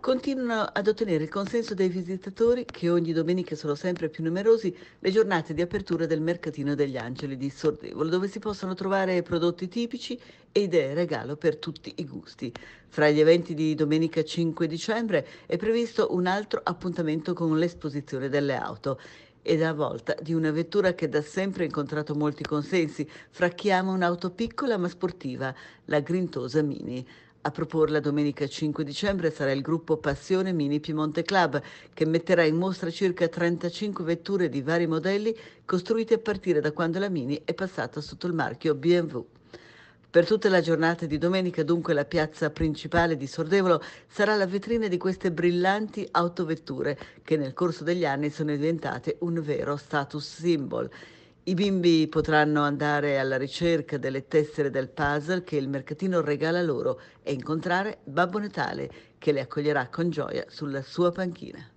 continuano ad ottenere il consenso dei visitatori che ogni domenica sono sempre più numerosi le giornate di apertura del mercatino degli angeli di Sordevolo dove si possono trovare prodotti tipici e idee regalo per tutti i gusti. Fra gli eventi di domenica 5 dicembre è previsto un altro appuntamento con l'esposizione delle auto ed a volta di una vettura che da sempre ha incontrato molti consensi fra chi ama un'auto piccola ma sportiva, la Grintosa Mini. A proporla domenica 5 dicembre sarà il gruppo Passione Mini Piemonte Club che metterà in mostra circa 35 vetture di vari modelli costruite a partire da quando la Mini è passata sotto il marchio BMW. Per tutta la giornata di domenica dunque la piazza principale di Sordevolo sarà la vetrina di queste brillanti autovetture che nel corso degli anni sono diventate un vero status symbol. I bimbi potranno andare alla ricerca delle tessere del puzzle che il mercatino regala loro e incontrare Babbo Natale che le accoglierà con gioia sulla sua panchina.